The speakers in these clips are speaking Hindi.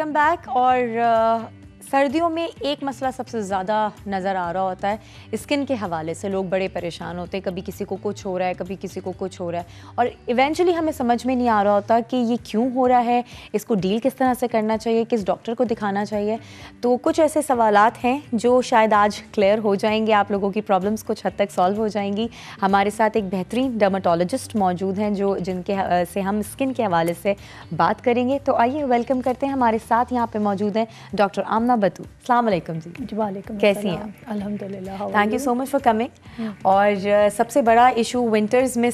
come back or uh, सर्दियों में एक मसला सबसे ज़्यादा नज़र आ रहा होता है स्किन के हवाले से लोग बड़े परेशान होते हैं कभी किसी को कुछ हो रहा है कभी किसी को कुछ हो रहा है और इवेंचुअली हमें समझ में नहीं आ रहा होता कि ये क्यों हो रहा है इसको डील किस तरह से करना चाहिए किस डॉक्टर को दिखाना चाहिए तो कुछ ऐसे सवाल हैं जो शायद आज क्लियर हो जाएंगे आप लोगों की प्रॉब्लम्स कुछ हद तक सॉल्व हो जाएंगी हमारे साथ एक बेहतरीन डर्माटोलॉजिस्ट मौजूद हैं जो जिनके से हम स्किन के हवाले से बात करेंगे तो आइए वेलकम करते हैं हमारे साथ यहाँ पर मौजूद हैं डॉक्टर आमना बतू अलैक्म जी वालेकुम कैसी हैं आप अल्हम्दुलिल्लाह thank you so much for coming और सबसे बड़ा इशू विंटर्स में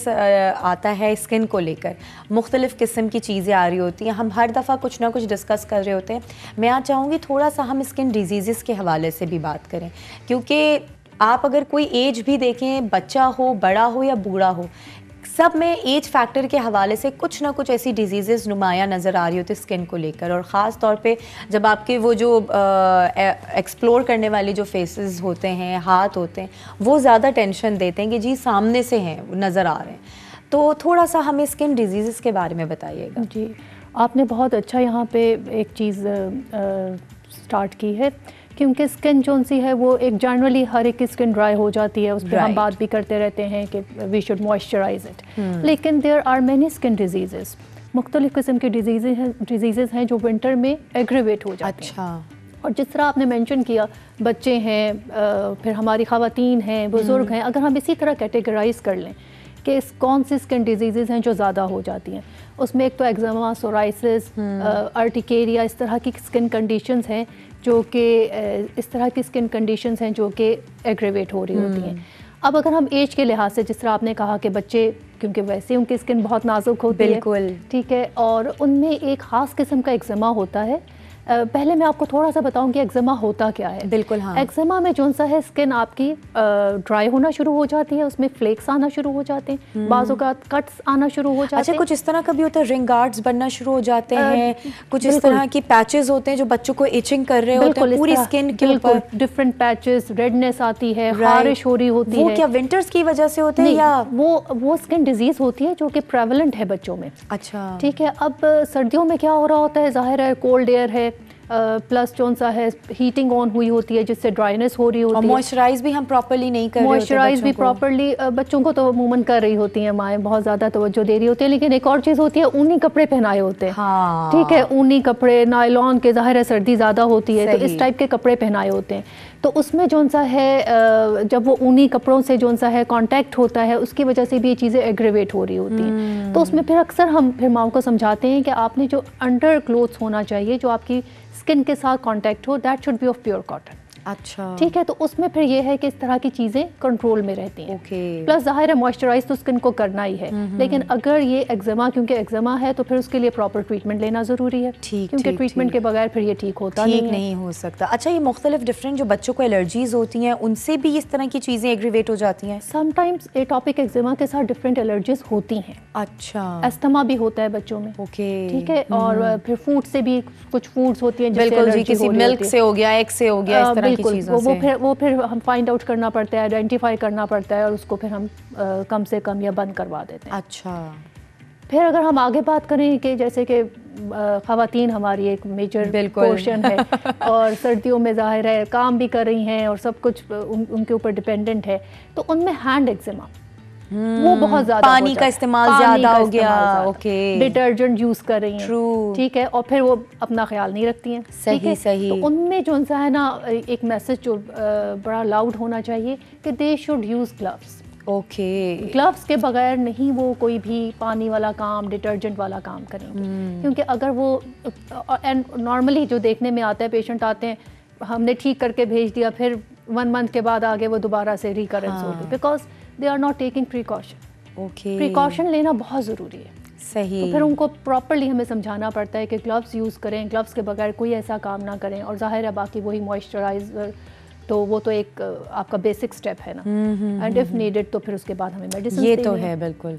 आता है स्किन को लेकर मुख्तलिफ़ किस्म की चीज़ें आ रही होती हैं हम हर दफ़ा कुछ ना कुछ डिस्कस कर रहे होते हैं मैं आज चाहूँगी थोड़ा सा हम स्किन डिजीज़ के हवाले से भी बात करें क्योंकि आप अगर कोई एज भी देखें बच्चा हो बड़ा हो या बूढ़ा हो सब में एज फैक्टर के हवाले से कुछ ना कुछ ऐसी डिजीज़ नुमाया नज़र आ रही होती स्किन को लेकर और ख़ास तौर पे जब आपके वो जो एक्सप्लोर करने वाले जो फेसेस होते हैं हाथ होते हैं वो ज़्यादा टेंशन देते हैं कि जी सामने से हैं नज़र आ रहे हैं तो थोड़ा सा हमें स्किन डिजीज़ के बारे में बताइएगा जी आपने बहुत अच्छा यहाँ पे एक चीज़ स्टार्ट की है क्योंकि स्किन जो सी है वो एक जनरली हर एक की स्किन ड्राई हो जाती है उस पर right. हम बात भी करते रहते हैं कि वी शुड मॉइस्चराइज इट लेकिन there are many skin disease मुख्तलिफ़ किस्म के डिजीज़ हैं जो विंटर में एग्रीवेट हो जाते अच्छा. हैं और जिस तरह आपने मेंशन किया बच्चे हैं फिर हमारी खातन हैं बुज़ुर्ग hmm. हैं अगर हम इसी तरह कैटेगराइज कर लें के कौन सी स्किन डिजीज़ हैं जो ज़्यादा हो जाती हैं उसमें एक तो एग्जामा सोराइसिस अर्टिकेरिया इस तरह की स्किन कंडीशन हैं जो कि इस तरह की स्किन कंडीशन हैं जो कि एग्रेवेट हो रही होती हैं हम्म। अब अगर हम एज के लिहाज से जिस तरह आपने कहा कि बच्चे क्योंकि वैसे उनकी स्किन बहुत नाजुक होती है बिल्कुल ठीक है और उनमें एक ख़ास किस्म का एग्जमा होता है पहले मैं आपको थोड़ा सा बताऊं कि एक्जिमा होता क्या है बिल्कुल हाँ एक्जिमा में जो सा है स्किन आपकी ड्राई होना शुरू हो जाती है उसमें फ्लेक्स आना शुरू हो जाते हैं हम्म। बाजू का कट्स आना शुरू हो जाते अच्छा, हैं अच्छा कुछ इस तरह का भी होता है रिंग गार्ड्स बनना शुरू हो जाते हैं कुछ इस तरह की पैचेज होते हैं जो बच्चों को इचिंग कर रहे होते हैं पूरी स्किन के ऊपर डिफरेंट पैचेस रेडनेस आती है बारिश हो रही होती है क्या विंटर्स की वजह से होते हैं या वो वो स्किन डिजीज होती है जो की प्रेवलेंट है बच्चों में अच्छा ठीक है अब सर्दियों में क्या हो रहा होता है जाहिर है कोल्ड एयर है प्लस कौन सा है हीटिंग ऑन हुई होती है जिससे ड्राइनेस हो रही होती और है मॉइस्चराइज भी हम प्रॉपरली नहीं कर मॉइस्चराइज भी प्रॉपरली बच्चों को तो मूवमेंट कर रही होती हैं माएँ बहुत ज़्यादा तोज्जो दे रही होती है लेकिन एक और चीज़ होती है ऊनी कपड़े पहनाए होते हैं हाँ। ठीक है ऊनी कपड़े नायलॉन के ज़ाहिर है सर्दी ज़्यादा होती है तो इस टाइप के कपड़े पहनाए होते हैं तो उसमें जो सा है जब वो ऊनी कपड़ों से जो सा है कॉन्टेक्ट होता है उसकी वजह से भी ये चीज़ें एग्रेवेट हो रही होती हैं हम्म। तो उसमें फिर अक्सर हम फिर माओ को समझाते हैं कि आपने जो अंडर क्लोथ्स होना चाहिए जो आपकी स्किन के साथ कॉन्टैक्ट हो that should be of pure cotton अच्छा ठीक है तो उसमें फिर ये है कि इस तरह की चीज़ें कंट्रोल में रहती हैं प्लस ज़ाहिर है मॉइस्चराइज तो स्किन को करना ही है हम्म, लेकिन हम्म। अगर ये एक्जमा क्योंकि एक्जमा है तो फिर उसके लिए प्रॉपर ट्रीटमेंट लेना ज़रूरी है ठीक क्योंकि ट्रीटमेंट के बगैर फिर ये ठीक होता ठीक नहीं हो सकता अच्छा ये मुख्तलिफ डिफरेंट जो बच्चों को एलर्जीज़ होती हैं उनसे भी इस तरह की चीज़ें एग्रीवेट हो जाती हैं समटाइम्स एटॉपिक एक्जमा के साथ डिफरेंट एलर्जीज होती हैं अच्छा अस्थमा भी होता है बच्चों में ओके ठीक है और हम्म। फिर फूड से भी कुछ फूड्स होती हैं बिल्कुल जी किसी मिल्क से हो गया एग से हो गया इस तरह बिल्कुल वो, वो फिर वो फिर हम फाइंड आउट करना पड़ता है आइडेंटिफाई करना पड़ता है और उसको फिर हम आ, कम से कम या बंद करवा देते हैं अच्छा फिर अगर हम आगे बात करें कि जैसे कि खातन हमारी एक मेजर पोर्शन है और सर्दियों में जाहिर है काम भी कर रही हैं और सब कुछ उन, उनके ऊपर डिपेंडेंट है तो उनमें हैंड एग्जिमा वो बहुत ज्यादा पानी का इस्तेमाल ज्यादा हो गया ओके डिटर्जेंट यूज कर रही हैं ठीक है और फिर वो अपना ख्याल नहीं रखती हैं सही है? सही तो उनमें जो सा है ना एक मैसेज जो बड़ा लाउड होना चाहिए कि they should use gloves okay gloves के बगैर नहीं वो कोई भी पानी वाला काम डिटर्जेंट वाला काम करेंगे hmm. क्योंकि अगर वो एंड नॉर्मली जो देखने में आता है पेशेंट आते हैं हमने ठीक करके भेज दिया फिर वन मंथ के बाद आगे वो दोबारा से रिकरेंस हो गई बिकॉज हाँ। They are not taking precaution okay precaution लेना बहुत ज़रूरी है सही तो फिर उनको प्रॉपरली हमें समझाना पड़ता है कि ग्लव्स यूज़ करें ग्लव्स के बगैर कोई ऐसा काम ना करें और जाहिर है बाकी वही मॉइस्चराइज़र तो वो तो एक आपका बेसिक स्टेप है ना एंड इफ नीडेड तो फिर उसके बाद हमें मेडिसिन ये तो है बिल्कुल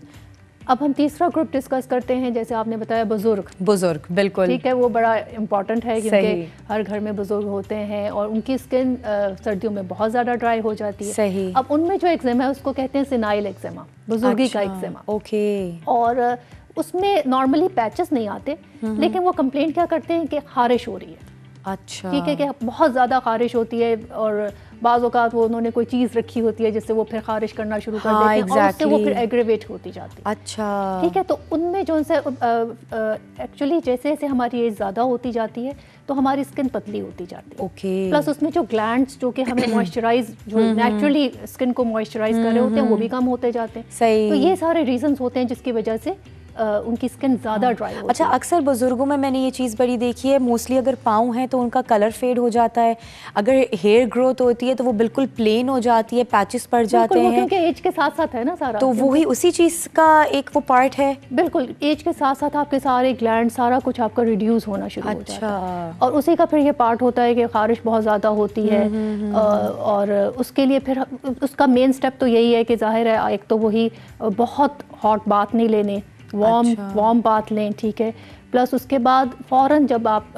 अब हम तीसरा ग्रुप डिस्कस करते हैं जैसे आपने बताया बुजुर्ग बुजुर्ग बिल्कुल ठीक है वो बड़ा इम्पोर्टेंट है क्योंकि हर घर में बुजुर्ग होते हैं और उनकी स्किन सर्दियों में बहुत ज़्यादा ड्राई हो जाती है सही अब उनमें जो एक्जेमा है उसको कहते हैं सिनाइल एक्जेमा बुजुर्गी अच्छा, का एक्जेमा ओके और उसमें नॉर्मली पैचेस नहीं आते हम्म, हम्म। लेकिन वो कंप्लेंट क्या करते हैं कि खारिश हो रही है अच्छा ठीक है कि बहुत ज़्यादा खारिश होती है और बाज़ात वो उन्होंने कोई चीज़ रखी होती है जिससे वो फिर खारिश करना शुरू कर हाँ, देते हैं और वो फिर एग्रेवेट होती जाती है अच्छा ठीक है तो उनमें जो उनसे एक्चुअली जैसे जैसे हमारी एज ज़्यादा होती जाती है तो हमारी स्किन पतली होती जाती है ओके okay. प्लस उसमें जो ग्लैंड्स जो कि हमें मॉइस्चराइज जो नेचुरली हम्म, स्किन हम्म। को मॉइस्चराइज कर रहे होते हैं वो भी हम्म, कम होते जाते हैं सही तो ये सारे रीजन होते हैं जिसकी वजह से उनकी स्किन ज़्यादा ड्राई अच्छा अक्सर बुज़ुर्गों में मैंने ये चीज़ बड़ी देखी है मोस्टली अगर पाँव हैं तो उनका कलर फेड हो जाता है अगर हेयर ग्रोथ होती है तो वो बिल्कुल प्लेन हो जाती है पैचेस पड़ जाते हैं क्योंकि एज के साथ साथ है ना सारा तो वही उसी चीज़ का एक वो पार्ट है बिल्कुल एज के साथ साथ आपके सारे ग्लैंड सारा कुछ आपका रिड्यूस होना शुरू अच्छा और उसी का फिर ये पार्ट होता है कि खारिश बहुत ज़्यादा होती है हम्म, हम्म, हम्म, और उसके लिए फिर उसका मेन स्टेप तो यही है कि जाहिर है एक तो वही बहुत हॉट बात नहीं लेने वार्म वार्म बात लें ठीक है प्लस उसके बाद फ़ौर जब आप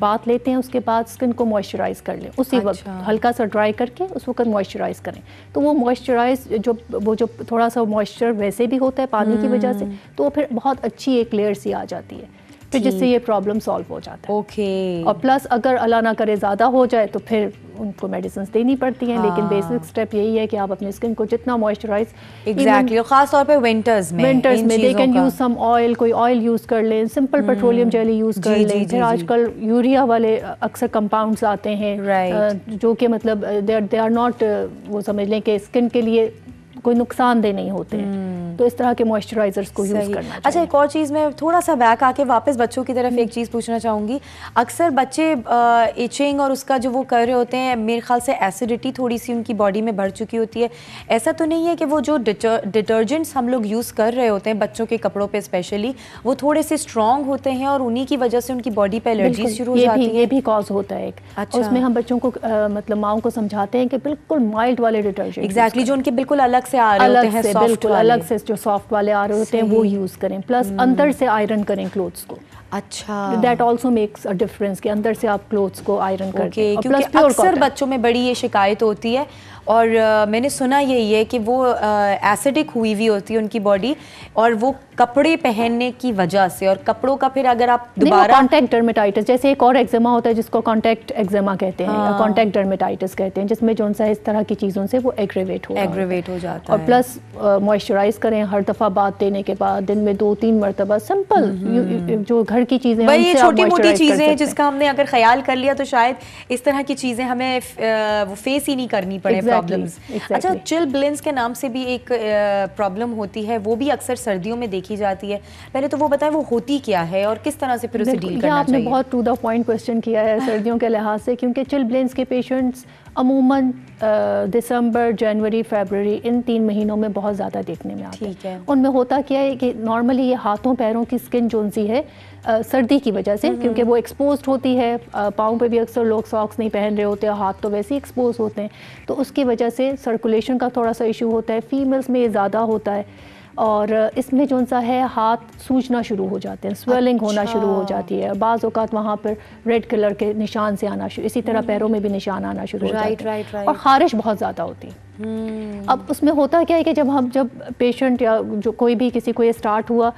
बात लेते हैं उसके बाद स्किन को मॉइस्चराइज़ कर लें उसी अच्छा। वक्त हल्का सा ड्राई करके उस वक्त मॉइस्चराइज़ करें तो वो मॉइस्चराइज जो वो जो थोड़ा सा मॉइस्चर वैसे भी होता है पानी की वजह से हम्म। तो फिर बहुत अच्छी एक लेयर सी आ जाती है फिर तो जिससे हम्म। ये प्रॉब्लम सॉल्व हो जाता है ओके और प्लस अगर अल्लाह ना करे ज़्यादा हो जाए तो फिर उनको मेडिसिन देनी पड़ती हैं हाँ। लेकिन बेसिक स्टेप यही है कि आप अपने स्किन को जितना मॉइस्चराइज एग्जैक्टली खास तौर पे विंटर्स में विंटर्स में they can use some oil कोई ऑयल यूज कर लें सिंपल पेट्रोलियम जेली यूज कर लें फिर आजकल यूरिया वाले अक्सर कंपाउंड्स आते हैं जो कि मतलब दे आर नॉट वो समझ लें कि स्किन के लिए कोई नुकसानदेह नहीं होते हैं हम्म। तो इस तरह के मॉइस्चराइजर्स को यूज़ करना अच्छा एक और चीज़ मैं थोड़ा सा बैक आके वापस बच्चों की तरफ एक चीज़ पूछना चाहूँगी अक्सर बच्चे इचिंग और उसका जो वो कर रहे होते हैं मेरे ख्याल से एसिडिटी थोड़ी सी उनकी बॉडी में बढ़ चुकी होती है ऐसा तो नहीं है कि वो जो डिटर्जेंट्स हम लोग यूज़ कर रहे होते हैं बच्चों के कपड़ों पर स्पेशली वो थोड़े से स्ट्रॉन्ग होते हैं और उन्हीं की वजह से उनकी बॉडी पर एलर्जी शुरू हो जाती है ये भी कॉज होता है एक अच्छा उसमें हम बच्चों को मतलब माओ को समझाते हैं कि बिल्कुल माइल्ड वाले डिटर्जेंट एग्जैक्टली जो उनके बिल्कुल अलग से आ रहे होते हैं अलग से लेटेस्ट जो सॉफ्ट वाले आ रहे होते हैं वो यूज़ करें प्लस hmm. अंदर से आयरन करें क्लोथ्स को अच्छा that also makes a difference कि अंदर से आप क्लोथ्स को आयरन okay, करके अक्सर बच्चों में बड़ी ये शिकायत होती है और आ, मैंने सुना यही है कि वो एसिडिक हुई हुई होती है उनकी बॉडी और वो कपड़े पहनने की वजह से और कपड़ों का फिर अगर आप दोबारा कॉन्टैक्ट डर्मेटाइटिस जैसे एक और एक्जेमा होता है जिसको कॉन्टैक्ट एक्जेमा कहते हैं कॉन्टैक्ट हाँ। डर्मेटाइटिस कहते हैं जिसमें जो सा इस तरह की चीज़ों से वो एग्रेवेट हो एग्रेवेट हो जाता है और प्लस मॉइस्चराइज करें हर दफ़ा बात देने के बाद दिन में दो तीन मरतबा सिंपल हम्म, हम्म। जो घर की चीज़ें ये छोटी मोटी चीज़ें हैं जिसका हमने अगर ख्याल कर लिया तो शायद इस तरह की चीज़ें हमें फेस ही नहीं करनी पड़े अच्छा चिल ब्लेंस के नाम से भी एक प्रॉब्लम होती है वो भी अक्सर सर्दियों में देखी जाती है पहले तो वो बताएं वो होती क्या है और किस तरह से फिर उसे डील करना आपने बहुत टू द पॉइंट क्वेश्चन किया है सर्दियों के लिहाज से क्योंकि चिल ब्लेंस के पेशेंट्स अमूमन दिसंबर जनवरी फरवरी इन तीन महीनों में बहुत ज़्यादा देखने में आती है उनमें होता क्या है कि नॉर्मली ये हाथों पैरों की स्किन जोनसी है आ, सर्दी की वजह से क्योंकि वो एक्सपोज होती है पाँव पे भी अक्सर लोग सॉक्स नहीं पहन रहे होते हाथ तो वैसे ही एक्सपोज होते हैं तो उसकी वजह से सर्कुलेशन का थोड़ा सा इशू होता है फीमेल्स में ये ज़्यादा होता है और इसमें जो सा है हाथ सूजना शुरू हो जाते हैं स्वेलिंग अच्छा। होना शुरू हो जाती है बाज़ अवत वहाँ पर रेड कलर के निशान से आना शुरू इसी तरह हम्म। पैरों में भी निशान आना शुरू हो जाता है और ख़ारिश बहुत ज़्यादा होती है हम्म। अब उसमें होता क्या है कि जब हम जब पेशेंट या जो कोई भी किसी को ये स्टार्ट हुआ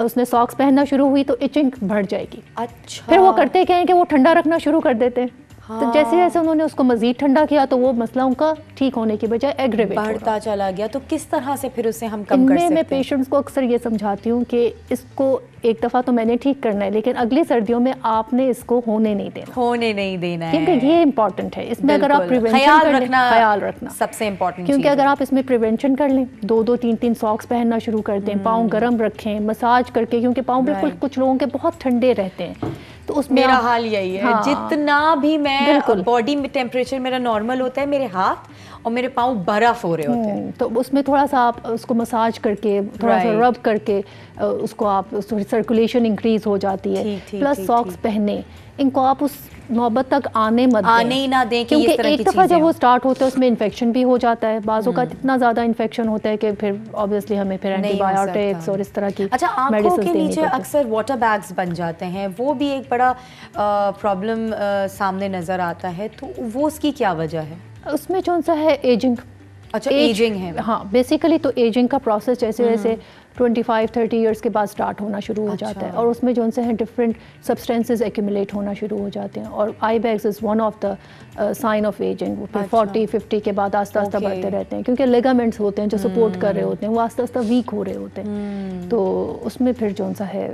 उसने सॉक्स पहनना शुरू हुई तो इचिंग बढ़ जाएगी अच्छा फिर वो करते क्या है कि वो ठंडा रखना शुरू कर देते हैं तो जैसे जैसे हाँ। उन्होंने उसको मजीद ठंडा किया तो वो मसला उनका ठीक होने की बजाय एग्रेवेट बढ़ता चला गया तो किस तरह से फिर उसे हम कम कर सकते मैं पेशेंट्स को अक्सर ये समझाती हूँ कि इसको एक दफ़ा तो मैंने ठीक करना है लेकिन अगली सर्दियों में आपने इसको होने नहीं देना होने नहीं देना क्योंकि ये इम्पोर्टेंट है इसमें अगर आप प्रिवेंशन ख्याल रखना सबसे इम्पोर्टेंट क्योंकि अगर आप इसमें प्रिवेंशन कर लें दो दो तीन तीन सॉक्स पहनना शुरू कर दें पाँव गर्म हम्म। रखें मसाज करके क्योंकि पाँव बिल्कुल कुछ लोगों के बहुत ठंडे रहते हैं तो उसमें मेरा हाल यही है हाँ, जितना भी मैं बॉडी में टेम्परेचर मेरा नॉर्मल होता है मेरे हाथ और मेरे पाँव बर्फ हो रहे होते हैं हम्म, तो उसमें थोड़ा सा आप उसको मसाज करके थोड़ा सा रब करके उसको आप सर्कुलेशन इंक्रीज हो जाती है प्लस सॉक्स पहने इनको आप उस नौबत तक आने मत आने ही ना दें क्योंकि एक दफ़ा जब वो स्टार्ट होता है उसमें इन्फेक्शन भी हो जाता है बाज़ों का हम्म। इतना ज़्यादा इन्फेक्शन होता है कि फिर ऑब्वियसली हमें फिर एंटीबायोटिक्स और इस तरह की अच्छा आंखों के नीचे अक्सर वाटर बैग्स बन जाते हैं वो भी एक बड़ा प्रॉब्लम सामने नज़र आता है तो वो उसकी क्या वजह है उसमें कौन सा है एजिंग अच्छा एजिंग है हाँ बेसिकली तो एजिंग का प्रोसेस जैसे जैसे हम्म। 25 30 इयर्स के बाद स्टार्ट होना शुरू हो जाता है अच्छा। और उसमें जो उनसे डिफरेंट सब्सटेंसेस एक्यूमुलेट होना शुरू हो जाते हैं और eye bags is one of the sign of ageing वो फिर फोर्टी अच्छा। फिफ्टी के बाद आस्ता आस्ता बढ़ते रहते हैं क्योंकि लेगामेंट्स होते हैं जो सपोर्ट कर रहे hmm। होते हैं वो आस्ता आस्ता वीक हो रहे होते हैं hmm। तो उसमें फिर जो सा है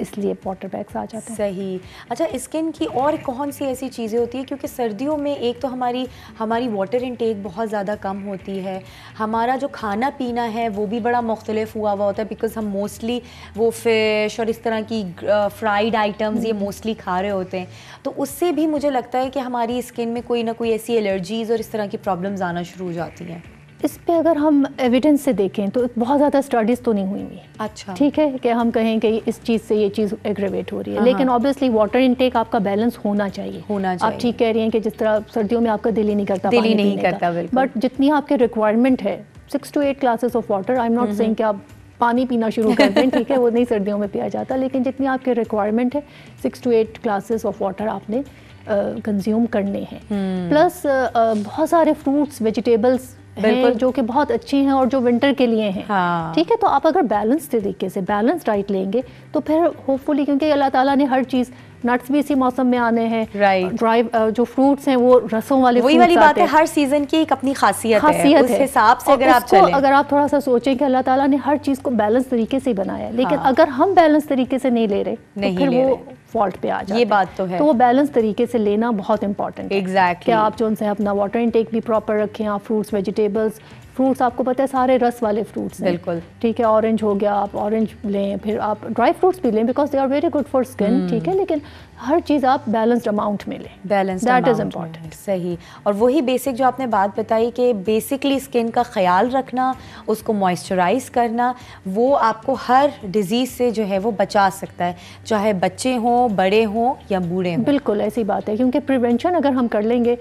इसलिए वाटर बैग्स आ जाते हैं सही अच्छा स्किन की और कौन सी ऐसी चीज़ें होती है क्योंकि सर्दियों में एक तो हमारी हमारी वाटर इनटेक बहुत ज़्यादा कम होती है हमारा जो खाना पीना है वो भी बड़ा मुख्तलिफ हुआ हुआ होता है बिकॉज हम मोस्टली वो फिश और इस तरह की फ्राइड आइटम्स ये मोस्टली hmm। खा रहे होते हैं तो उससे भी मुझे लगता है कि हमारी स्किन स्किन में कोई ना कोई ऐसी एलर्जीज़ और इस तरह की प्रॉब्लम्स आना शुरू हो जाती हैं इस पे अगर हम एविडेंस से देखें तो बहुत ज़्यादा स्टडीज़ तो नहीं हुई हुई अच्छा ठीक है कि हम कहें कि इस चीज़ से ये चीज़ एग्रेवेट हो रही है हाँ, हाँ। लेकिन ऑब्वियसली वाटर इनटेक आपका बैलेंस होना चाहिए होना चाहिए आप ठीक कह रही हैं कि जिस तरह सर्दियों में आपका दिल ही नहीं करता दिल ही नहीं करता बट जितनी आपके रिक्वायरमेंट है six to eight glasses of water I am not saying कि आप पानी पीना शुरू कर दें ठीक है वो नहीं सर्दियों में पिया जाता लेकिन जितनी आपके रिक्वायरमेंट है six to eight glasses of water आपने कंज्यूम करने हैं प्लस हम्म। बहुत सारे फ्रूट्स वेजिटेबल्स हैं जो कि बहुत अच्छे हैं और जो विंटर के लिए हैं हाँ। ठीक है तो आप अगर बैलेंस तरीके से बैलेंस डाइट लेंगे तो फिर होपफुली क्योंकि अल्लाह ताला ने हर चीज़ नट्स भी इसी मौसम में आने हैं right. ड्राई जो फ्रूट्स हैं वो रसों वाले वही वाली बात है हर सीजन की एक अपनी खासियत, खासियत है उस हिसाब से अगर आप चलें अगर आप थोड़ा सा सोचें कि अल्लाह ताला ने हर चीज़ को बैलेंस तरीके से बनाया है लेकिन हाँ। अगर हम बैलेंस तरीके से नहीं ले रहे तो नहीं वो फॉल्ट पे आ जाए ये बात तो है तो वो बैलेंस तरीके से लेना बहुत इंपॉर्टेंट है एग्जैक्टली आप जो उनसे अपना वाटर इनटेक भी प्रॉपर रखें आप फ्रूट्स वेजिटेबल्स फ्रूट्स आपको पता है सारे रस वाले फ्रूट्स बिल्कुल ठीक है ऑरेंज हो गया आप ऑरेंज लें फिर आप ड्राई फ्रूट्स भी लें because they are very good for skin ठीक है लेकिन हर चीज़ आप बैलेंस्ड अमाउंट में लें बैलेंस दैट इज़ इम्पॉर्टेंट सही और वही बेसिक जो आपने बात बताई कि बेसिकली स्किन का ख्याल रखना उसको मॉइस्चराइज करना वो आपको हर डिज़ीज़ से जो है वो बचा सकता है चाहे बच्चे हों बड़े हों या बूढ़े हों बिल्कुल ऐसी बात है क्योंकि प्रिवेंशन अगर हम कर लेंगे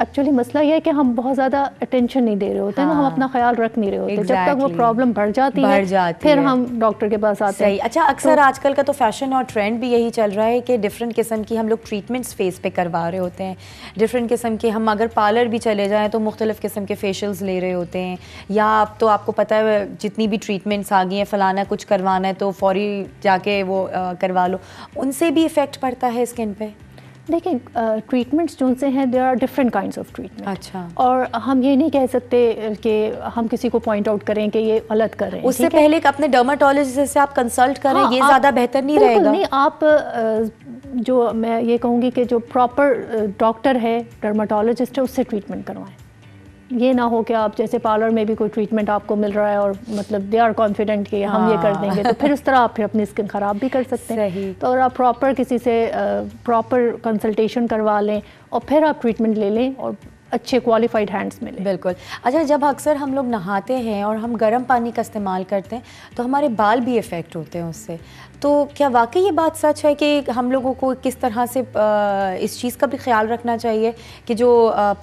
एक्चुअली मसला यह है कि हम बहुत ज़्यादा अटेंशन नहीं दे रहे होते हैं हाँ। हम अपना ख्याल रख नहीं रहे होते exactly. जब तक वो प्रॉब्लम बढ़ जाती बढ़ है जाती फिर है। हम डॉक्टर के पास आते हैं अच्छा तो अक्सर तो, आजकल का तो फैशन और ट्रेंड भी यही चल रहा है कि डिफरेंट किस्म की हम लोग ट्रीटमेंट्स फेस पे करवा रहे होते हैं डिफरेंट किस्म के हम अगर पार्लर भी चले जाएँ तो मुख्तलिफ़ किस्म के फेशल्स ले रहे होते हैं या अब तो आपको पता है जितनी भी ट्रीटमेंट्स आ गई हैं फ़लाना कुछ करवाना है तो फौरी जाके वो करवा लो उनसे भी इफ़ेक्ट पड़ता है स्किन पर देखिए ट्रीटमेंट्स जो से हैं there are different kind of treatment अच्छा और हम ये नहीं कह सकते कि हम किसी को पॉइंट आउट करें कि ये गलत कर रहे हैं उससे पहले है? अपने डर्माटोलॉजिस्ट से आप कंसल्ट करें हाँ, ये ज़्यादा बेहतर नहीं रहेगा नहीं आप जो मैं ये कहूँगी कि जो प्रॉपर डॉक्टर है डर्माटोलॉजिस्ट है उससे ट्रीटमेंट करवाएं ये ना हो कि आप जैसे पार्लर में भी कोई ट्रीटमेंट आपको मिल रहा है और मतलब दे आर कॉन्फिडेंट कि हम ये कर देंगे तो फिर उस तरह आप फिर अपनी स्किन ख़राब भी कर सकते हैं तो और आप प्रॉपर किसी से प्रॉपर कंसल्टेशन करवा लें और फिर आप ट्रीटमेंट ले लें और अच्छे क्वालिफाइड हैंड्स मिले बिल्कुल अच्छा जब अक्सर हम लोग नहाते हैं और हम गर्म पानी का इस्तेमाल करते हैं तो हमारे बाल भी इफ़ेक्ट होते हैं उससे तो क्या वाकई ये बात सच है कि हम लोगों को किस तरह से इस चीज़ का भी ख्याल रखना चाहिए कि जो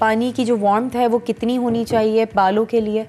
पानी की जो वार्म है वो कितनी होनी चाहिए बालों के लिए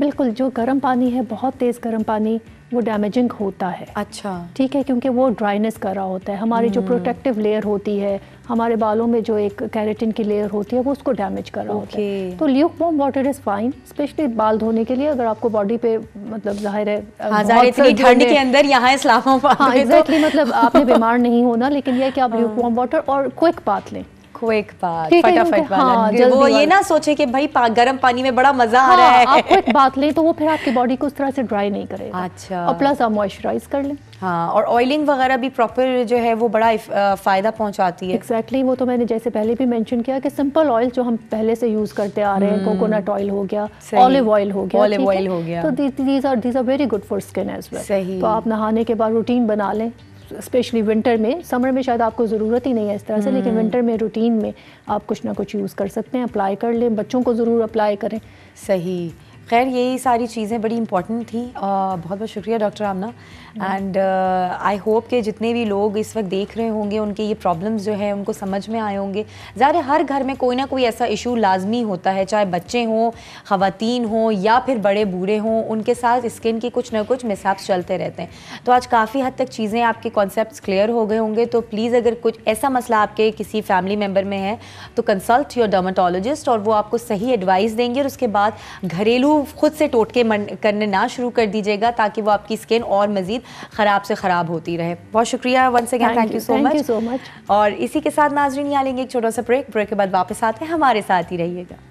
बिल्कुल जो गर्म पानी है बहुत तेज़ गर्म पानी वो डैमेजिंग होता है अच्छा ठीक है क्योंकि वो ड्राइनेस कर रहा होता है हमारी जो प्रोटेक्टिव हम्म। लेयर होती है हमारे बालों में जो एक कैरेटिन की लेयर होती है वो उसको डैमेज कर रहा okay. होता है तो lukewarm water is fine specially बाल धोने के लिए अगर आपको बॉडी पे मतलब जाहिर है हाँ, ठंड के अंदर यहाँ इस्लामाबाद हाँ एग्जैक्टली तो मतलब आपने बीमार नहीं होना लेकिन यह कि आप ल्यूक वॉम वाटर और क्विक बात लें क्विक बात फटाफट हाँ, वो ये ना सोचे कि भाई पा, गर्म पानी में बड़ा मजा हाँ, आ रहा हाँ, है आप क्विक बात लें तो वो फिर आपकी बॉडी को उस तरह से ड्राई नहीं करेगा अच्छा और प्लस आप मॉइस्चराइज कर लें हाँ और ऑयलिंग वगैरह भी प्रॉपर जो है वो बड़ा uh, फ़ायदा पहुंचाती है एक्जैक्टली exactly, वो तो मैंने जैसे पहले भी मेंशन किया कि सिंपल ऑयल जो हम पहले से यूज़ करते आ रहे हैं कोकोनट हम्म। ऑयल हो गया ऑलिव ऑयल हो गया ऑलिव ऑयल हो गया तो these are these are very good for skin as well तो आप नहाने के बाद रूटीन बना लें स्पेशली विंटर में समर में शायद आपको ज़रूरत ही नहीं है इस तरह से लेकिन विंटर hmm. में रूटीन में आप कुछ ना कुछ यूज़ कर सकते हैं अप्लाई कर लें बच्चों को ज़रूर अप्लाई करें सही खैर यही सारी चीज़ें बड़ी इंपॉर्टेंट थी uh, बहुत बहुत शुक्रिया doctor Amna and I hope के जितने भी लोग इस वक्त देख रहे होंगे उनके ये प्रॉब्लम्स जो है उनको समझ में आए होंगे ज़्यादा हर घर में कोई ना कोई ऐसा इशू लाजमी होता है चाहे बच्चे हों खीन हों या फिर बड़े बूढ़े हों उनके साथ स्किन के कुछ ना कुछ मिसाब्स चलते रहते हैं तो आज काफ़ी हद तक चीज़ें आपके कॉन्सेप्ट क्लियर हो गए होंगे तो प्लीज़ अगर कुछ ऐसा मसला आपके किसी फैमिली मेम्बर में है तो कंसल्ट योर डर्माटोलॉजिस्ट और वो आपको सही एडवाइस देंगे और उसके बाद घरेलू ख़ुद से टोटके मन करने ना शुरू कर दीजिएगा ताकि वो आपकी स्किन और मज़ीद ख़राब से ख़राब होती रहे बहुत शुक्रिया वन से thank you so much so much और इसी के साथ नाजरीन यहाँ लेंगे एक छोटा सा ब्रेक ब्रेक के बाद वापस आते हैं हमारे साथ ही रहिएगा